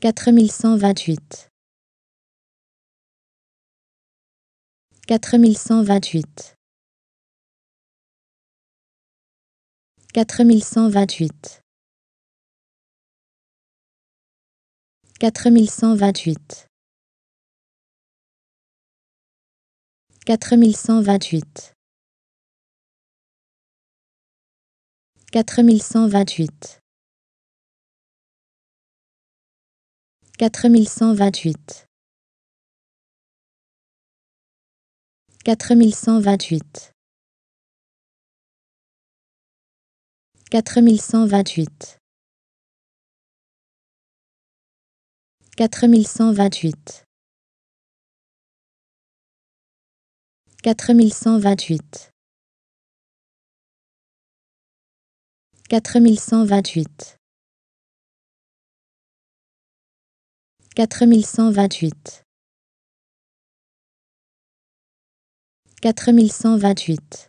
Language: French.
4128 4128 4128 4128 4128 4128 4128 4128 4128 4128 4128 4128 4128 4128